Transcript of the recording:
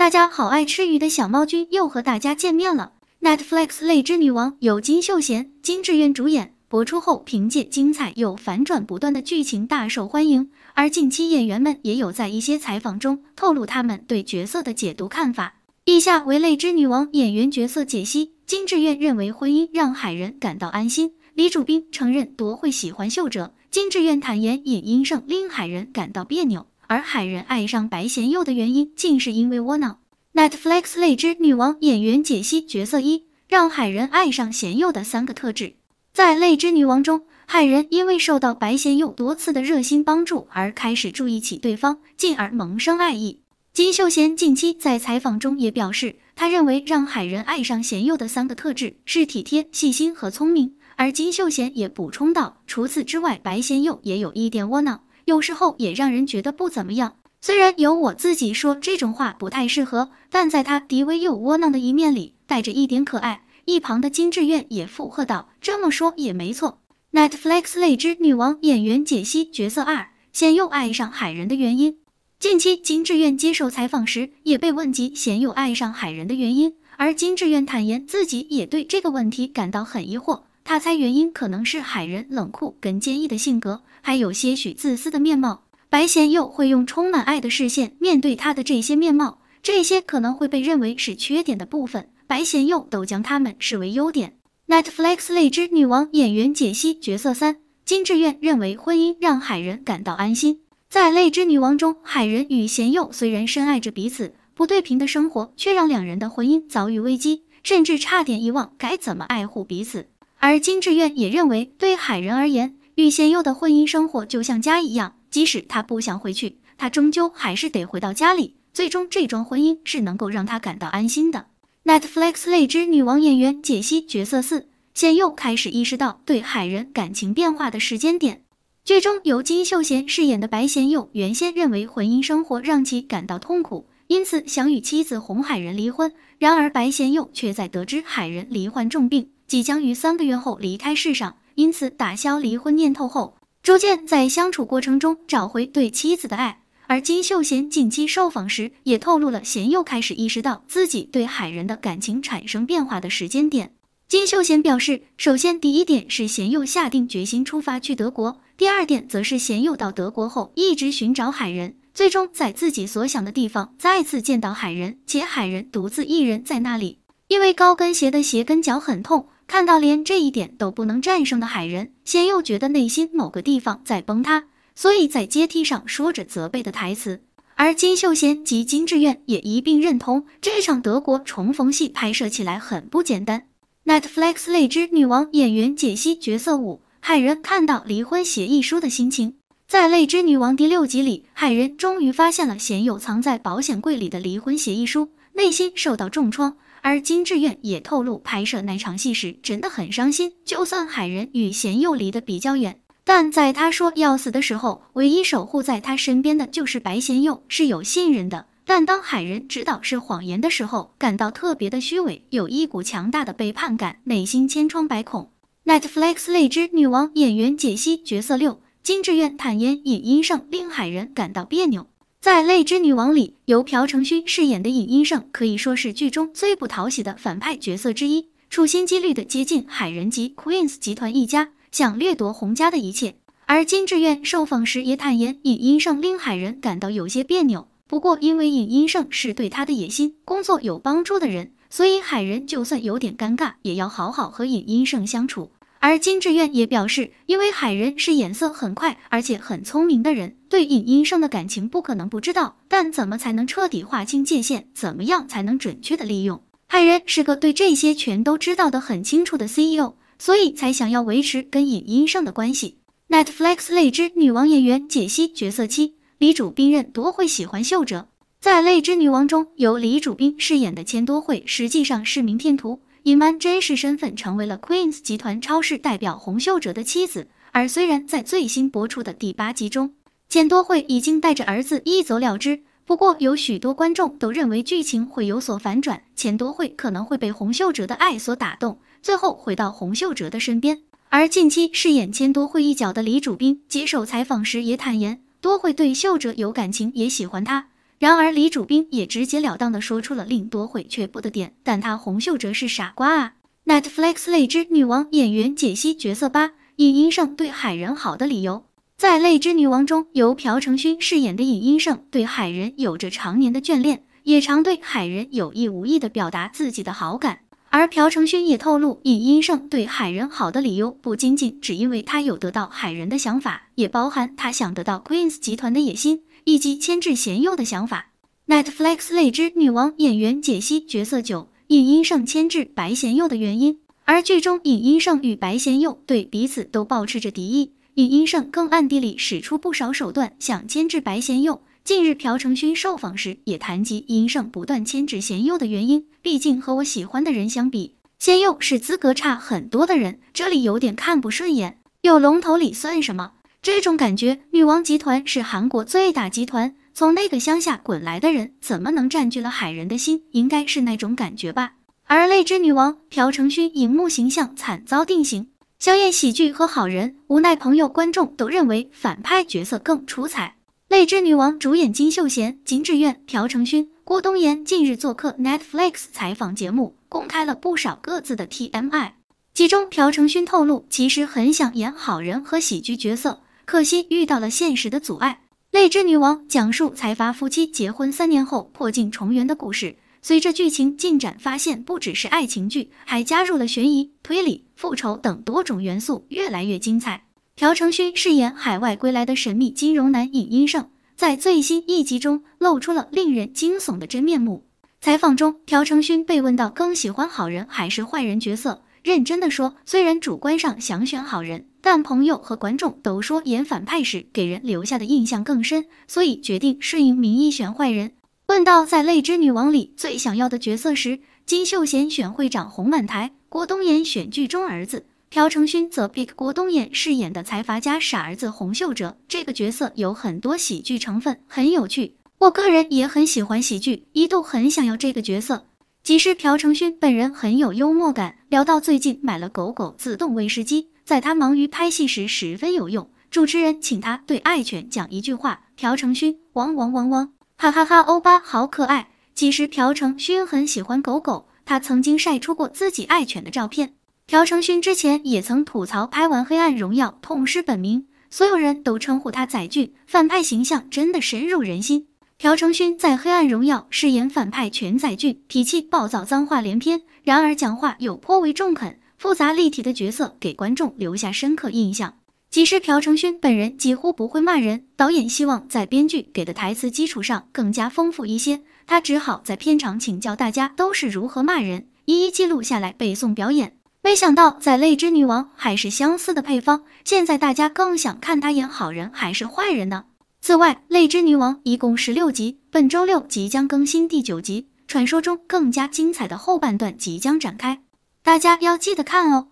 大家好，爱吃鱼的小猫君又和大家见面了。Netflix《泪之女王》由金秀贤、金智媛主演，播出后凭借精彩又反转不断的剧情大受欢迎。而近期演员们也有在一些采访中透露他们对角色的解读看法。以下为《泪之女王》演员角色解析：金智媛认为婚姻让海人感到安心，李主宾承认多会喜欢秀哲，金智媛坦言尹英胜令海人感到别扭。而海人爱上白贤佑的原因，竟是因为窝囊。Netflix《泪之女王》演员解析角色一：让海人爱上贤佑的三个特质。在《泪之女王》中，海人因为受到白贤佑多次的热心帮助而开始注意起对方，进而萌生爱意。金秀贤近期在采访中也表示，他认为让海人爱上贤佑的三个特质是体贴、细心和聪明。而金秀贤也补充道，除此之外，白贤佑也有一点窝囊。有时候也让人觉得不怎么样。虽然有我自己说这种话不太适合，但在他低微又窝囊的一面里，带着一点可爱。一旁的金志媛也附和道：“这么说也没错。” Netflix《泪之女王》演员解析角色二：鲜友爱上海人的原因。近期金志媛接受采访时也被问及鲜友爱上海人的原因，而金志媛坦言自己也对这个问题感到很疑惑。他猜原因可能是海人冷酷跟坚毅的性格，还有些许自私的面貌。白贤佑会用充满爱的视线面对他的这些面貌，这些可能会被认为是缺点的部分，白贤佑都将他们视为优点。Netflix《泪之女王》演员解析角色三金智愿认为，婚姻让海人感到安心。在《泪之女王》中，海人与贤佑虽然深爱着彼此，不对平的生活却让两人的婚姻遭遇危机，甚至差点遗忘该怎么爱护彼此。而金志媛也认为，对海人而言，与贤佑的婚姻生活就像家一样，即使他不想回去，他终究还是得回到家里。最终，这桩婚姻是能够让他感到安心的。Netflix《泪之女王》演员解析角色四：贤佑开始意识到对海人感情变化的时间点。剧中由金秀贤饰演的白贤佑，原先认为婚姻生活让其感到痛苦，因此想与妻子红海人离婚。然而，白贤佑却在得知海人罹患重病。即将于三个月后离开世上，因此打消离婚念头后，逐渐在相处过程中找回对妻子的爱。而金秀贤近期受访时也透露了贤佑开始意识到自己对海人的感情产生变化的时间点。金秀贤表示，首先第一点是贤佑下定决心出发去德国，第二点则是贤佑到德国后一直寻找海人，最终在自己所想的地方再次见到海人，且海人独自一人在那里，因为高跟鞋的鞋跟脚很痛。看到连这一点都不能战胜的海人，贤佑觉得内心某个地方在崩塌，所以在阶梯上说着责备的台词。而金秀贤及金志媛也一并认同这场德国重逢戏拍摄起来很不简单。Netflix《泪之女王》演员解析角色五海人看到离婚协议书的心情。在《泪之女王》第六集里，海人终于发现了贤佑藏在保险柜里的离婚协议书，内心受到重创。而金智苑也透露，拍摄那场戏时真的很伤心。就算海人与贤佑离得比较远，但在他说要死的时候，唯一守护在他身边的就是白贤佑，是有信任的。但当海人知道是谎言的时候，感到特别的虚伪，有一股强大的背叛感，内心千疮百孔。Netflix 泪之女王演员解析角色六：金智苑坦言，语因上令海人感到别扭。在《泪之女王》里，由朴成勋饰演的尹英盛可以说是剧中最不讨喜的反派角色之一，处心积虑的接近海人及 Queens 集团一家，想掠夺洪家的一切。而金志愿受访时也坦言，尹英盛令海人感到有些别扭。不过，因为尹英盛是对他的野心工作有帮助的人，所以海人就算有点尴尬，也要好好和尹英盛相处。而金志媛也表示，因为海仁是眼色很快而且很聪明的人，对尹英尚的感情不可能不知道。但怎么才能彻底划清界限？怎么样才能准确的利用？海仁是个对这些全都知道的很清楚的 CEO，所以才想要维持跟尹英尚的关系。Netflix《泪之女王》演员解析角色七李主彬任多会喜欢秀哲，在《泪之女王》中由李主彬饰演的千多惠实际上是名片图。隐瞒真实身份，成为了 Queens 集团超市代表洪秀哲的妻子。而虽然在最新播出的第八集中，钱多惠已经带着儿子一走了之，不过有许多观众都认为剧情会有所反转，钱多惠可能会被洪秀哲的爱所打动，最后回到洪秀哲的身边。而近期饰演千多惠一角的李主斌接受采访时也坦言，多惠对秀哲有感情，也喜欢他。然而，李主宾也直截了当的说出了令多惠却步的点，但他洪秀哲是傻瓜啊！Netflix《泪之女王》演员解析角色八尹英胜对海人好的理由。在《泪之女王》中，由朴成勋饰演的尹英胜对海人有着常年的眷恋，也常对海人有意无意的表达自己的好感。而朴成勋也透露，尹英胜对海人好的理由不仅仅只因为他有得到海人的想法，也包含他想得到 Queen's 集团的野心。以及牵制贤佑的想法。Netflix《泪之女王》演员解析角色：九尹英胜牵制白贤佑的原因，而剧中尹英胜与白贤佑对彼此都保持着敌意。尹英胜更暗地里使出不少手段，想牵制白贤佑。近日朴成勋受访时也谈及尹英胜不断牵制贤佑的原因，毕竟和我喜欢的人相比，贤佑是资格差很多的人，这里有点看不顺眼。有龙头里算什么？这种感觉，女王集团是韩国最大集团，从那个乡下滚来的人怎么能占据了海人的心？应该是那种感觉吧。而《泪之女王》朴成勋荧幕形象惨遭定型，消厌喜剧和好人无奈，朋友观众都认为反派角色更出彩。《泪之女王》主演金秀贤、金智苑、朴成勋、郭东延近日做客 Netflix 采访节目，公开了不少各自的 T M I。其中朴成勋透露，其实很想演好人和喜剧角色。可惜遇到了现实的阻碍。《泪之女王》讲述财阀夫妻结婚三年后破镜重圆的故事。随着剧情进展，发现不只是爱情剧，还加入了悬疑、推理、复仇等多种元素，越来越精彩。朴成勋饰演海外归来的神秘金融男尹英胜，在最新一集中露出了令人惊悚的真面目。采访中，朴成勋被问到更喜欢好人还是坏人角色，认真的说，虽然主观上想选好人。但朋友和观众都说演反派时给人留下的印象更深，所以决定顺应民意选坏人。问到在《泪之女王》里最想要的角色时，金秀贤选会长洪满台，郭东延选剧中儿子，朴成勋则 pick 郭东延饰演的财阀家傻儿子洪秀哲。这个角色有很多喜剧成分，很有趣。我个人也很喜欢喜剧，一度很想要这个角色。即使朴成勋本人很有幽默感，聊到最近买了狗狗自动喂食机。在他忙于拍戏时十分有用。主持人请他对爱犬讲一句话。朴成勋，汪汪汪汪，哈哈哈，欧巴好可爱。其实朴成勋很喜欢狗狗，他曾经晒出过自己爱犬的照片。朴成勋之前也曾吐槽拍完《黑暗荣耀》痛失本名，所有人都称呼他载俊，反派形象真的深入人心。朴成勋在《黑暗荣耀》饰演反派全载俊，脾气暴躁，脏话连篇，然而讲话又颇为中肯。复杂立体的角色给观众留下深刻印象。即使朴成勋本人几乎不会骂人，导演希望在编剧给的台词基础上更加丰富一些，他只好在片场请教大家都是如何骂人，一一记录下来背诵表演。没想到《在泪之女王》还是相似的配方，现在大家更想看他演好人还是坏人呢？此外，《泪之女王》一共十六集，本周六即将更新第九集，传说中更加精彩的后半段即将展开。大家要记得看哦。